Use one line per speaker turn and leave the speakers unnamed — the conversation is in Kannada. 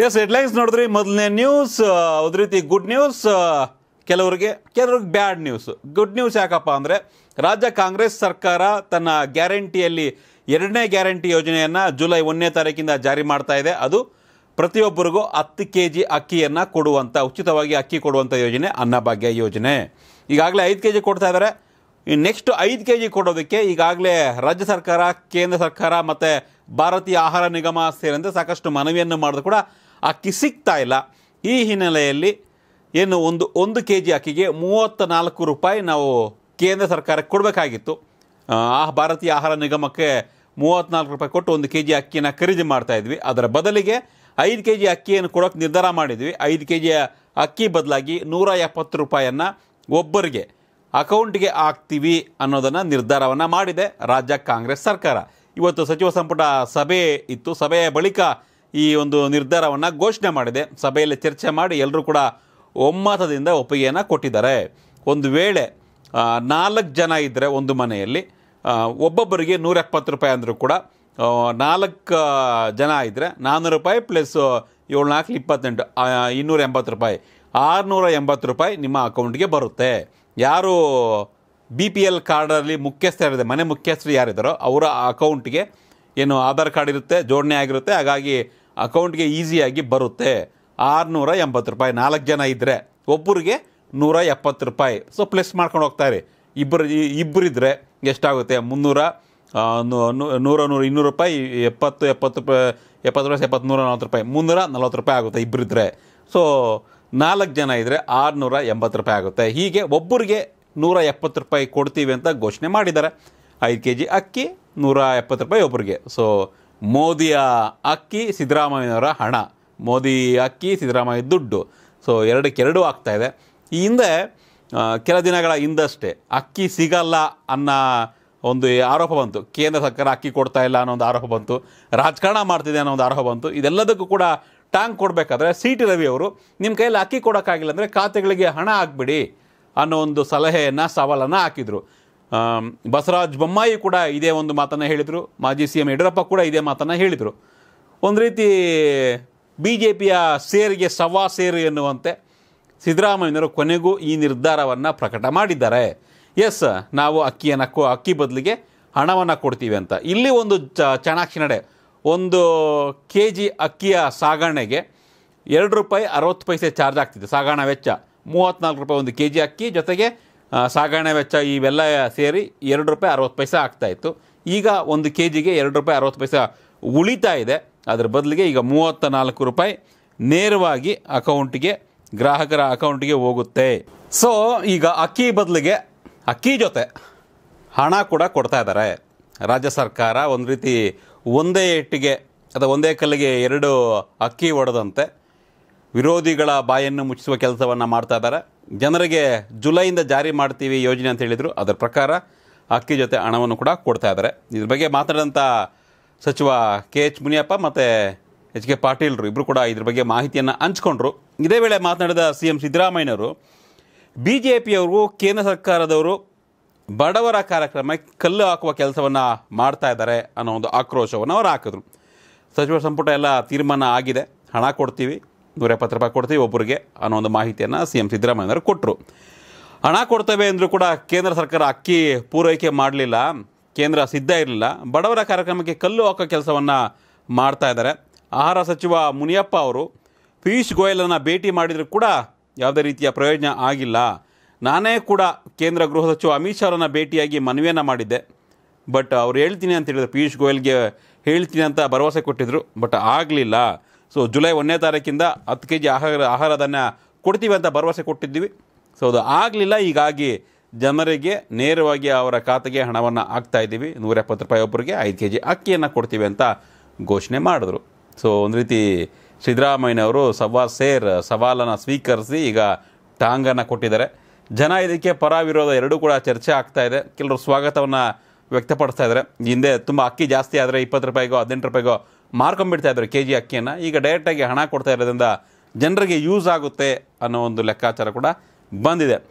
ಎಸ್ ಹೆಡ್ಲೈನ್ಸ್ ನೋಡಿದ್ರಿ ಮೊದಲನೇ ನ್ಯೂಸ್ ಒಂದು ರೀತಿ ಗುಡ್ ನ್ಯೂಸ್ ಕೆಲವರಿಗೆ ಕೆಲವ್ರಿಗೆ ಬ್ಯಾಡ್ ನ್ಯೂಸ್ ಗುಡ್ ನ್ಯೂಸ್ ಯಾಕಪ್ಪ ಅಂದರೆ ರಾಜ್ಯ ಕಾಂಗ್ರೆಸ್ ಸರ್ಕಾರ ತನ್ನ ಗ್ಯಾರಂಟಿಯಲ್ಲಿ ಎರಡನೇ ಗ್ಯಾರಂಟಿ ಯೋಜನೆಯನ್ನು ಜುಲೈ ಒಂದನೇ ತಾರೀಕಿಂದ ಜಾರಿ ಮಾಡ್ತಾ ಇದೆ ಅದು ಪ್ರತಿಯೊಬ್ಬರಿಗೂ ಹತ್ತು ಕೆ ಜಿ ಅಕ್ಕಿಯನ್ನು ಕೊಡುವಂಥ ಉಚಿತವಾಗಿ ಅಕ್ಕಿ ಕೊಡುವಂಥ ಯೋಜನೆ ಅನ್ನಭಾಗ್ಯ ಯೋಜನೆ ಈಗಾಗಲೇ ಐದು ಕೆ ಜಿ ಕೊಡ್ತಾ ಇದ್ದಾರೆ ನೆಕ್ಸ್ಟ್ ಐದು ಕೆ ಜಿ ಕೊಡೋದಕ್ಕೆ ಈಗಾಗಲೇ ರಾಜ್ಯ ಸರ್ಕಾರ ಕೇಂದ್ರ ಸರ್ಕಾರ ಮತ್ತು ಭಾರತೀಯ ಆಹಾರ ನಿಗಮ ಸೇರಿದಂತೆ ಸಾಕಷ್ಟು ಮನವಿಯನ್ನು ಮಾಡಿದ್ರು ಕೂಡ ಅಕ್ಕಿ ಸಿಗ್ತಾ ಇಲ್ಲ ಈ ಹಿನ್ನೆಲೆಯಲ್ಲಿ ಏನು ಒಂದು ಒಂದು ಕೆ ಜಿ ಅಕ್ಕಿಗೆ ಮೂವತ್ತ ನಾಲ್ಕು ರೂಪಾಯಿ ನಾವು ಕೇಂದ್ರ ಸರ್ಕಾರಕ್ಕೆ ಕೊಡಬೇಕಾಗಿತ್ತು ಆ ಭಾರತೀಯ ಆಹಾರ ನಿಗಮಕ್ಕೆ ಮೂವತ್ತ್ನಾಲ್ಕು ರೂಪಾಯಿ ಕೊಟ್ಟು ಒಂದು ಕೆ ಜಿ ಅಕ್ಕಿನ ಖರೀದಿ ಇದ್ವಿ ಅದರ ಬದಲಿಗೆ ಐದು ಕೆ ಜಿ ಅಕ್ಕಿಯನ್ನು ಕೊಡೋಕ್ಕೆ ನಿರ್ಧಾರ ಮಾಡಿದ್ವಿ ಐದು ಕೆ ಜಿಯ ಅಕ್ಕಿ ಬದಲಾಗಿ ನೂರ ಎಪ್ಪತ್ತು ರೂಪಾಯಿಯನ್ನು ಒಬ್ಬರಿಗೆ ಅಕೌಂಟ್ಗೆ ಹಾಕ್ತೀವಿ ಅನ್ನೋದನ್ನು ನಿರ್ಧಾರವನ್ನು ಮಾಡಿದೆ ರಾಜ್ಯ ಕಾಂಗ್ರೆಸ್ ಸರ್ಕಾರ ಇವತ್ತು ಸಚಿವ ಸಂಪುಟ ಸಭೆ ಇತ್ತು ಸಭೆಯ ಬಳಿಕ ಈ ಒಂದು ನಿರ್ಧಾರವನ್ನು ಘೋಷಣೆ ಮಾಡಿದೆ ಸಭೆಯಲ್ಲಿ ಚರ್ಚೆ ಮಾಡಿ ಎಲ್ಲರೂ ಕೂಡ ಒಮ್ಮತದಿಂದ ಒಪ್ಪಿಗೆಯನ್ನು ಕೊಟ್ಟಿದ್ದಾರೆ ಒಂದು ವೇಳೆ ನಾಲ್ಕು ಜನ ಇದ್ದರೆ ಒಂದು ಮನೆಯಲ್ಲಿ ಒಬ್ಬೊಬ್ಬರಿಗೆ ನೂರ ಎಪ್ಪತ್ತು ರೂಪಾಯಿ ಅಂದರೂ ಕೂಡ ನಾಲ್ಕು ಜನ ಇದ್ದರೆ ನಾನ್ನೂರು ರೂಪಾಯಿ ಪ್ಲಸ್ ಏಳು ನಾಲ್ಕು ಇಪ್ಪತ್ತೆಂಟು ಇನ್ನೂರ ಎಂಬತ್ತು ರೂಪಾಯಿ ಆರುನೂರ ಎಂಬತ್ತು ರೂಪಾಯಿ ನಿಮ್ಮ ಅಕೌಂಟ್ಗೆ ಬರುತ್ತೆ ಯಾರು ಬಿ ಪಿ ಎಲ್ ಕಾರ್ಡಲ್ಲಿ ಮುಖ್ಯಸ್ಥರಿದೆ ಮನೆ ಮುಖ್ಯಸ್ಥರು ಯಾರಿದ್ದಾರೋ ಅವರ ಅಕೌಂಟ್ಗೆ ಏನು ಆಧಾರ್ ಕಾರ್ಡ್ ಇರುತ್ತೆ ಜೋಡಣೆ ಆಗಿರುತ್ತೆ ಹಾಗಾಗಿ ಅಕೌಂಟ್ಗೆ ಈಸಿಯಾಗಿ ಬರುತ್ತೆ ಆರುನೂರ ಎಂಬತ್ತು ರೂಪಾಯಿ ನಾಲ್ಕು ಜನ ಇದ್ದರೆ ಒಬ್ಬರಿಗೆ ನೂರ ಎಪ್ಪತ್ತು ರೂಪಾಯಿ ಸೊ ಪ್ಲಸ್ ಮಾಡ್ಕೊಂಡು ಹೋಗ್ತಾರೆ ಇಬ್ಬರು ಇಬ್ಬರಿದ್ದರೆ ಎಷ್ಟಾಗುತ್ತೆ ಮುನ್ನೂರ ನೂರ ನೂರು ಇನ್ನೂರು ರೂಪಾಯಿ ಎಪ್ಪತ್ತು ಎಪ್ಪತ್ತು ರೂಪಾಯಿ ಎಪ್ಪತ್ತು ರೂಪಾಯಿ ಎಪ್ಪತ್ತು ನೂರ ನಲ್ವತ್ತು ರೂಪಾಯಿ ಮುನ್ನೂರ ನಲ್ವತ್ತು ರೂಪಾಯಿ ಆಗುತ್ತೆ ಇಬ್ಬರಿದ್ದರೆ ಸೊ ನಾಲ್ಕು ಜನ ಇದ್ದರೆ ಆರುನೂರ ಎಂಬತ್ತು ರೂಪಾಯಿ ಆಗುತ್ತೆ ಹೀಗೆ ಒಬ್ಬರಿಗೆ ನೂರ ಎಪ್ಪತ್ತು ರೂಪಾಯಿ ಕೊಡ್ತೀವಿ ಅಂತ ಘೋಷಣೆ ಮಾಡಿದ್ದಾರೆ ಐದು ಕೆ ಜಿ ಅಕ್ಕಿ ನೂರ ಎಪ್ಪತ್ತು ರೂಪಾಯಿ ಒಬ್ಬರಿಗೆ ಸೊ ಮೋದಿಯ ಅಕ್ಕಿ ಸಿದ್ದರಾಮಯ್ಯನವರ ಹಣ ಮೋದಿ ಅಕ್ಕಿ ಸಿದ್ದರಾಮಯ್ಯ ದುಡ್ಡು ಸೊ ಎರಡಕ್ಕೆರಡೂ ಆಗ್ತಾಯಿದೆ ಈ ಹಿಂದೆ ಕೆಲ ದಿನಗಳ ಹಿಂದಷ್ಟೇ ಅಕ್ಕಿ ಸಿಗಲ್ಲ ಅನ್ನೋ ಒಂದು ಆರೋಪ ಬಂತು ಕೇಂದ್ರ ಸರ್ಕಾರ ಅಕ್ಕಿ ಕೊಡ್ತಾ ಇಲ್ಲ ಅನ್ನೋ ಒಂದು ಆರೋಪ ಬಂತು ರಾಜಕಾರಣ ಮಾಡ್ತಿದೆ ಅನ್ನೋ ಒಂದು ಆರೋಪ ಬಂತು ಇದೆಲ್ಲದಕ್ಕೂ ಕೂಡ ಟ್ಯಾಂಕ್ ಕೊಡಬೇಕಾದ್ರೆ ಸಿ ಟಿ ರವಿ ಅವರು ನಿಮ್ಮ ಕೈಯಲ್ಲಿ ಅಕ್ಕಿ ಕೊಡೋಕ್ಕಾಗಿಲ್ಲ ಅಂದರೆ ಖಾತೆಗಳಿಗೆ ಹಣ ಹಾಕ್ಬಿಡಿ ಅನ್ನೋ ಒಂದು ಸಲಹೆಯನ್ನು ಸವಾಲನ್ನು ಹಾಕಿದರು ಬಸವರಾಜ ಬೊಮ್ಮಾಯಿ ಕೂಡ ಇದೇ ಒಂದು ಮಾತನ್ನು ಹೇಳಿದರು ಮಾಜಿ ಸಿ ಎಂ ಯಡಿಯೂರಪ್ಪ ಕೂಡ ಇದೇ ಮಾತನ್ನು ಹೇಳಿದರು ಒಂದು ರೀತಿ ಬಿ ಜೆ ಪಿಯ ಸೇರಿಗೆ ಸವಾ ಸೇರು ಎನ್ನುವಂತೆ ಸಿದ್ದರಾಮಯ್ಯನವರು ಕೊನೆಗೂ ಈ ನಿರ್ಧಾರವನ್ನು ಪ್ರಕಟ ಮಾಡಿದ್ದಾರೆ ಎಸ್ ನಾವು ಅಕ್ಕಿಯನ್ನು ಕೊ ಅಕ್ಕಿ ಬದಲಿಗೆ ಹಣವನ್ನು ಕೊಡ್ತೀವಿ ಅಂತ ಇಲ್ಲಿ ಒಂದು ಚ ಚಾಣಾಕ್ಷಿ ನಡೆ ಒಂದು ಕೆ ಜಿ ಅಕ್ಕಿಯ ಸಾಗಣೆಗೆ ಎರಡು ರೂಪಾಯಿ ಅರವತ್ತು ಪೈಸೆ ಚಾರ್ಜ್ ಆಗ್ತಿದೆ ಸಾಗಾಣ ವೆಚ್ಚ ಮೂವತ್ತ್ನಾಲ್ಕು ರೂಪಾಯಿ ಒಂದು ಕೆ ಜಿ ಅಕ್ಕಿ ಜೊತೆಗೆ ಸಾಗಣೆ ವೆಚ್ಚ ಇವೆಲ್ಲ ಸೇರಿ ಎರಡು ರೂಪಾಯಿ ಅರವತ್ತು ಪೈಸೆ ಆಗ್ತಾಯಿತ್ತು ಈಗ ಒಂದು ಕೆ ಜಿಗೆ ಎರಡು ರೂಪಾಯಿ ಅರವತ್ತು ಪೈಸೆ ಉಳಿತಾ ಇದೆ ಅದರ ಬದಲಿಗೆ ಈಗ ಮೂವತ್ತ ನಾಲ್ಕು ರೂಪಾಯಿ ನೇರವಾಗಿ ಅಕೌಂಟಿಗೆ ಗ್ರಾಹಕರ ಅಕೌಂಟಿಗೆ ಹೋಗುತ್ತೆ ಸೊ ಈಗ ಅಕ್ಕಿ ಬದಲಿಗೆ ಅಕ್ಕಿ ಜೊತೆ ಹಣ ಕೂಡ ಕೊಡ್ತಾ ಇದ್ದಾರೆ ರಾಜ್ಯ ಸರ್ಕಾರ ಒಂದು ರೀತಿ ಒಂದೇ ಎಟ್ಟಿಗೆ ಅಥವಾ ಒಂದೇ ಕಲ್ಲಿಗೆ ಎರಡು ಅಕ್ಕಿ ಹೊಡೆದಂತೆ ವಿರೋಧಿಗಳ ಬಾಯನ್ನು ಮುಚ್ಚಿಸುವ ಕೆಲಸವನ್ನು ಮಾಡ್ತಾ ಇದ್ದಾರೆ ಜನರಿಗೆ ಜುಲೈಯಿಂದ ಜಾರಿ ಮಾಡ್ತೀವಿ ಯೋಜನೆ ಅಂತ ಹೇಳಿದರು ಅದರ ಪ್ರಕಾರ ಅಕ್ಕಿ ಜೊತೆ ಹಣವನ್ನು ಕೂಡ ಕೊಡ್ತಾ ಇದ್ದಾರೆ ಇದ್ರ ಬಗ್ಗೆ ಮಾತಾಡಿದಂಥ ಸಚಿವ ಕೆ ಎಚ್ ಮುನಿಯಪ್ಪ ಮತ್ತು ಎಚ್ ಕೆ ಪಾಟೀಲ್ರು ಇಬ್ಬರು ಕೂಡ ಇದ್ರ ಬಗ್ಗೆ ಮಾಹಿತಿಯನ್ನು ಹಂಚ್ಕೊಂಡ್ರು ಇದೇ ವೇಳೆ ಮಾತನಾಡಿದ ಸಿ ಎಂ ಸಿದ್ದರಾಮಯ್ಯನವರು ಬಿ ಜೆ ಪಿಯವರು ಕೇಂದ್ರ ಸರ್ಕಾರದವರು ಬಡವರ ಕಾರ್ಯಕ್ರಮಕ್ಕೆ ಕಲ್ಲು ಹಾಕುವ ಕೆಲಸವನ್ನು ಮಾಡ್ತಾ ಇದ್ದಾರೆ ಅನ್ನೋ ಒಂದು ಆಕ್ರೋಶವನ್ನು ಅವರು ಹಾಕಿದ್ರು ಸಚಿವ ಸಂಪುಟ ಎಲ್ಲ ತೀರ್ಮಾನ ಆಗಿದೆ ಹಣ ಕೊಡ್ತೀವಿ ನೂರ ಎಪ್ಪತ್ತು ರೂಪಾಯಿ ಕೊಡ್ತೀವಿ ಒಬ್ಬರಿಗೆ ಅನ್ನೋ ಒಂದು ಮಾಹಿತಿಯನ್ನು ಸಿ ಎಂ ಸಿದ್ದರಾಮಯ್ಯನವರು ಕೊಟ್ಟರು ಹಣ ಕೊಡ್ತೇವೆ ಅಂದರೂ ಕೂಡ ಕೇಂದ್ರ ಸರ್ಕಾರ ಅಕ್ಕಿ ಪೂರೈಕೆ ಮಾಡಲಿಲ್ಲ ಕೇಂದ್ರ ಸಿದ್ಧ ಇರಲಿಲ್ಲ ಬಡವರ ಕಾರ್ಯಕ್ರಮಕ್ಕೆ ಕಲ್ಲು ಹಾಕೋ ಕೆಲಸವನ್ನು ಮಾಡ್ತಾ ಇದ್ದಾರೆ ಆಹಾರ ಸಚಿವ ಮುನಿಯಪ್ಪ ಅವರು ಪಿಯೂಷ್ ಗೋಯಲನ್ನು ಭೇಟಿ ಮಾಡಿದರೂ ಕೂಡ ಯಾವುದೇ ರೀತಿಯ ಪ್ರಯೋಜನ ಆಗಿಲ್ಲ ನಾನೇ ಕೂಡ ಕೇಂದ್ರ ಗೃಹ ಸಚಿವ ಅಮಿತ್ ಶಾ ಅವರನ್ನು ಭೇಟಿಯಾಗಿ ಮನವಿಯನ್ನು ಮಾಡಿದ್ದೆ ಬಟ್ ಅವ್ರು ಹೇಳ್ತೀನಿ ಅಂತ ಹೇಳಿದ್ರು ಪಿಯೂಷ್ ಗೋಯಲ್ಗೆ ಹೇಳ್ತೀನಿ ಅಂತ ಭರವಸೆ ಕೊಟ್ಟಿದ್ದರು ಬಟ್ ಆಗಲಿಲ್ಲ ಸೊ ಜುಲೈ ಒಂದನೇ ತಾರೀಕಿಂದ ಹತ್ತು ಕೆ ಜಿ ಆಹಾರ ಆಹಾರ ಧಾನ್ಯ ಕೊಡ್ತೀವಿ ಅಂತ ಭರವಸೆ ಕೊಟ್ಟಿದ್ದೀವಿ ಸೊ ಅದು ಆಗಲಿಲ್ಲ ಹೀಗಾಗಿ ಜನರಿಗೆ ನೇರವಾಗಿ ಅವರ ಖಾತೆಗೆ ಹಣವನ್ನು ಹಾಕ್ತಾ ಇದ್ದೀವಿ ನೂರ ಎಪ್ಪತ್ತು ರೂಪಾಯಿ ಒಬ್ಬರಿಗೆ ಐದು ಕೆ ಜಿ ಅಕ್ಕಿಯನ್ನು ಕೊಡ್ತೀವಿ ಅಂತ ಘೋಷಣೆ ಮಾಡಿದ್ರು ಸೊ ಒಂದು ರೀತಿ ಸಿದ್ದರಾಮಯ್ಯನವರು ಸವಾ ಸೇರ್ ಸವಾಲನ್ನು ಸ್ವೀಕರಿಸಿ ಈಗ ಟಾಂಗನ್ನು ಕೊಟ್ಟಿದ್ದಾರೆ ಜನ ಇದಕ್ಕೆ ಪರ ವಿರೋಧ ಎರಡೂ ಕೂಡ ಚರ್ಚೆ ಆಗ್ತಾ ಇದೆ ಕೆಲವರು ಸ್ವಾಗತವನ್ನು ವ್ಯಕ್ತಪಡಿಸ್ತಾ ಇದ್ದಾರೆ ಹಿಂದೆ ತುಂಬ ಅಕ್ಕಿ ಜಾಸ್ತಿ ಆದರೆ ಇಪ್ಪತ್ತು ರೂಪಾಯಿಗೋ ಹದಿನೆಂಟು ರೂಪಾಯಿಗೋ ಮಾರ್ಕೊಂಡ್ಬಿಡ್ತಾ ಕೆ ಜಿ ಅಕ್ಕಿಯನ್ನು ಈಗ ಡೈರೆಕ್ಟಾಗಿ ಹಣ ಕೊಡ್ತಾ ಇರೋದ್ರಿಂದ ಜನರಿಗೆ ಯೂಸ್ ಆಗುತ್ತೆ ಅನ್ನೋ ಒಂದು ಲೆಕ್ಕಾಚಾರ ಕೂಡ ಬಂದಿದೆ